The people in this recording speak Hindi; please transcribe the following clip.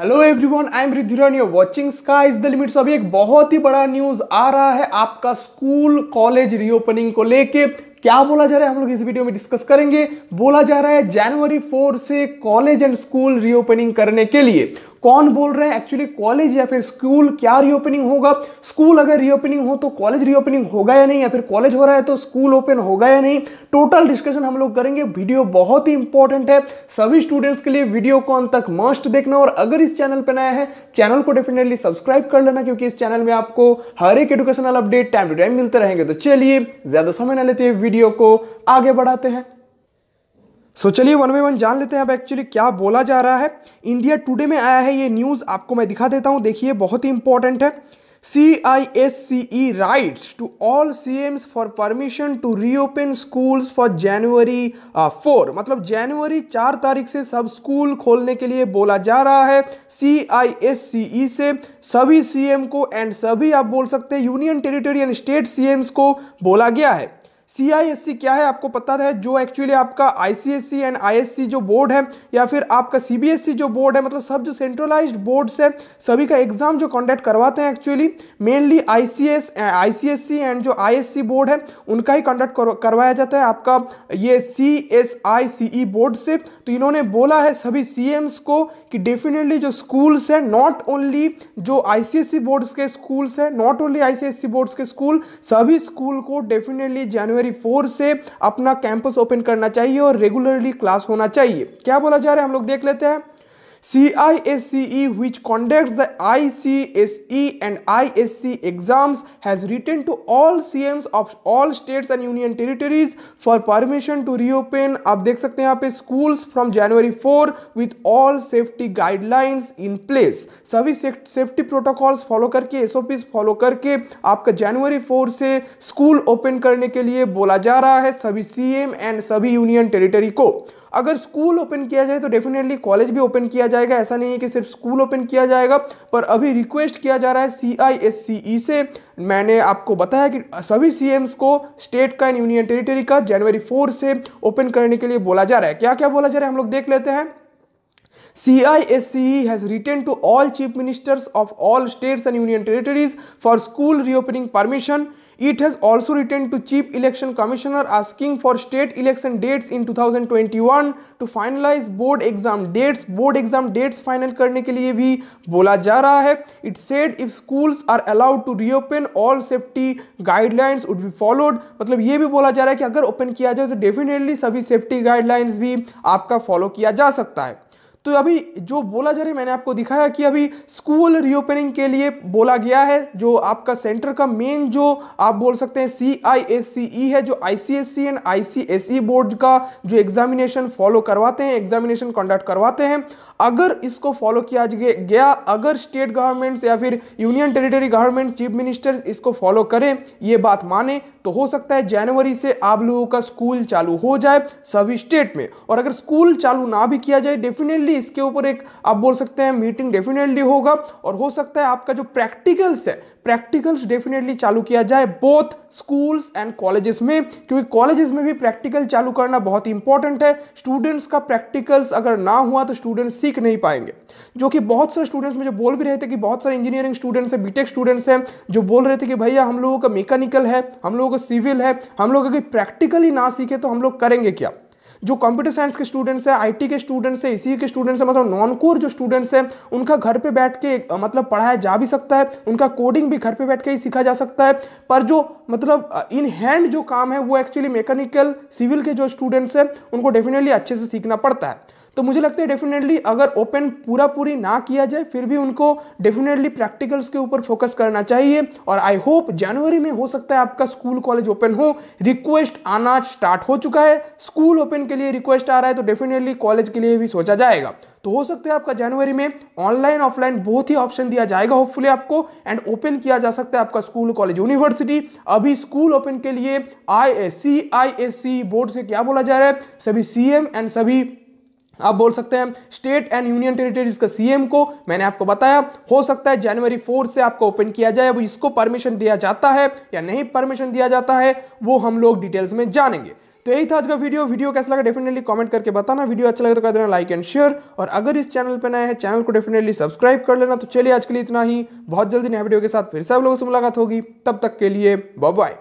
Hello everyone I am Ridhiran you're watching sky is the limit अभी एक बहुत ही बड़ा न्यूज आ रहा है आपका स्कूल कॉलेज रीओपनिंग को लेके क्या बोला जा रहा है हम लोग इस वीडियो में डिस्कस करेंगे बोला जा रहा है जनवरी फोर से कॉलेज एंड स्कूल रीओपनिंग करने के लिए कौन बोल रहे हैं एक्चुअली कॉलेज या फिर स्कूल क्या रीओपनिंग होगा स्कूल अगर रीओपनिंग हो तो कॉलेज रीओपनिंग होगा या नहीं या फिर कॉलेज हो रहा है तो स्कूल ओपन होगा या नहीं टोटल डिस्कशन हम लोग करेंगे वीडियो बहुत ही इंपॉर्टेंट है सभी स्टूडेंट्स के लिए वीडियो कॉन तक मस्ट देखना और अगर इस चैनल पर नया है चैनल को डेफिनेटली सब्सक्राइब कर लेना क्योंकि इस चैनल में आपको हर एक educational update time to time मिलते रहेंगे तो चलिए ज्यादा समय ना लेते हैं वीडियो वीडियो को आगे बढ़ाते हैं सो चलिए वन बाई वन जान लेते हैं अब एक्चुअली क्या बोला जा रहा है इंडिया टुडे में आया है ये न्यूज़ आपको मैं दिखा देता हूं देखिए बहुत ही इंपॉर्टेंट है C I S C E write to all C Ms for permission to reopen schools for जनवरी फोर मतलब जनवरी चार तारीख से सब स्कूल खोलने के लिए बोला जा रहा है सी आई एस सी ई से सभी सी एम को एंड सभी आप बोल सकते हैं union territory and state C Ms को बोला गया है सी क्या है आपको पता है जो एक्चुअली आपका आईसीएससी एंड आईएससी जो बोर्ड है या फिर आपका सीबीएसई जो बोर्ड है मतलब सब जो सेंट्रलाइज्ड बोर्ड्स है सभी का एग्जाम जो कंडक्ट करवाते हैं actually mainly ICS ICSC and जो आईएससी बोर्ड है उनका ही कंडक्ट करवाया जाता है आपका ये C S I C E board से तो इन्होंने बोला है सभी सी को कि डेफिनेटली जो स्कूल्स हैं नॉट ओनली जो सी बोर्ड्स के स्कूल्स हैं नॉट ओनली सी बोर्ड्स के स्कूल सभी स्कूल को डेफिनेटली जनवरी फरवरी फोर से अपना कैंपस ओपन करना चाहिए और रेगुलरली क्लास होना चाहिए क्या बोला जा रहा है हम लोग देख लेते हैं CISCE, which conducts the ICSE and ISC exams, has written to all CMs of all states and union territories for permission to reopen. आप देख सकते हैं यहाँ पे schools from January 4 with all safety guidelines in place. सभी safety protocols follow करके SOPs follow करके आपका January 4 से school open करने के लिए बोला जा रहा है सभी CM एंड सभी union territory को अगर school open किया जाए तो definitely college भी open किया जाए जाएगा ऐसा नहीं है कि सिर्फ स्कूल ओपन किया जाएगा पर अभी रिक्वेस्ट किया जा रहा है सी आई एस सी ई से मैंने आपको बताया कि सभी सी एम्स को स्टेट का एंड यूनियन टेरिटरी का जनवरी फोर से ओपन करने के लिए बोला जा रहा है क्या क्या बोला जा रहा है हम लोग देख लेते हैं CISCE has written to all chief ministers of all states and union territories for school reopening permission. It has also written to chief election commissioner asking for state election dates in 2021 to finalize board exam dates. Board exam dates final करने के लिए भी बोला जा रहा है. It said if schools are allowed to reopen, all safety guidelines would be followed. मतलब ये भी बोला जा रहा है कि अगर ओपन किया जाए तो डेफिनेटली सभी सेफ्टी गाइडलाइंस भी आपका फॉलो किया जा सकता है तो अभी जो बोला जा रहा है मैंने आपको दिखाया कि अभी स्कूल रीओपनिंग के लिए बोला गया है जो आपका सेंटर का मेन जो आप बोल सकते हैं सी आई एस सी ई है जो I C S C and I C S E board का जो एग्जामिनेशन फॉलो करवाते हैं एग्जामिनेशन कंडक्ट करवाते हैं अगर इसको फॉलो किया गया अगर स्टेट गवर्नमेंट्स या फिर union territory government chief minister इसको फॉलो करें ये बात माने तो हो सकता है जनवरी से आप लोगों का स्कूल चालू हो जाए सभी स्टेट में और अगर स्कूल चालू ना भी किया जाए डेफिनेटली इसके ऊपर एक आप बोल सकते हैं मीटिंग डेफिनेटली होगा और हो सकता है आपका जो प्रैक्टिकल्स है प्रैक्टिकल्स डेफिनेटली चालू किया जाए बोथ स्कूल्स एंड कॉलेजेस में क्योंकि कॉलेजेस में भी प्रैक्टिकल चालू करना बहुत इंपॉर्टेंट है स्टूडेंट्स का प्रैक्टिकल्स अगर ना हुआ तो स्टूडेंट सीख नहीं पाएंगे जो कि बहुत सारे स्टूडेंट्स में जो बोल भी रहे थे कि बहुत सारे इंजीनियरिंग स्टूडेंट्स हैं बीटेक स्टूडेंट्स हैं जो बोल रहे थे कि भैया हम लोगों का मैकेनिकल है हम लोगों का सिविल है हम लोग अगर प्रैक्टिकली ना सीखे तो हम लोग करेंगे क्या जो कंप्यूटर साइंस के स्टूडेंट्स हैं आईटी के स्टूडेंट्स हैं इसी के स्टूडेंट्स हैं मतलब नॉन कोर जो स्टूडेंट्स हैं उनका घर पे बैठ के मतलब पढ़ाया जा भी सकता है उनका कोडिंग भी घर पे बैठ के ही सीखा जा सकता है पर जो मतलब इन uh, हैंड जो काम है वो एक्चुअली मैकेनिकल सिविल के जो स्टूडेंट्स हैं उनको डेफिनेटली अच्छे से सीखना पड़ता है तो मुझे लगता है डेफिनेटली अगर ओपन पूरा पूरी ना किया जाए फिर भी उनको डेफिनेटली प्रैक्टिकल्स के ऊपर फोकस करना चाहिए और आई होप जनवरी में हो सकता है आपका स्कूल कॉलेज ओपन हो रिक्वेस्ट आना स्टार्ट हो चुका है स्कूल ओपन के लिए रिक्वेस्ट आ रहा है तो डेफिनेटली कॉलेज के लिए भी सोचा जाएगा तो हो सकता है आपका जनवरी में ऑनलाइन ऑफलाइन बहुत ही ऑप्शन दिया जाएगा होपफुली आपको एंड ओपन किया जा सकता है आपका स्कूल कॉलेज यूनिवर्सिटी अभी स्कूल ओपन के लिए आई एस बोर्ड से क्या बोला जा रहा है सभी सीएम एंड सभी आप बोल सकते हैं स्टेट एंड यूनियन टेरिटरीज का सीएम को मैंने आपको बताया हो सकता है जनवरी फोर्थ से आपको ओपन किया जाए अब इसको परमिशन दिया जाता है या नहीं परमिशन दिया जाता है वो हम लोग डिटेल्स में जानेंगे तो यही था आज का वीडियो वीडियो कैसा लगा डेफिनेटली कमेंट करके बताना वीडियो अच्छा लगा तो कर देना लाइक एंड शेयर और अगर इस चैनल पर नए हैं चैनल को डेफिनेटली सब्सक्राइब कर लेना तो चलिए आज के लिए इतना ही बहुत जल्दी नया वीडियो के साथ फिर से आप लोगों से मुलाकात होगी तब तक के लिए बाय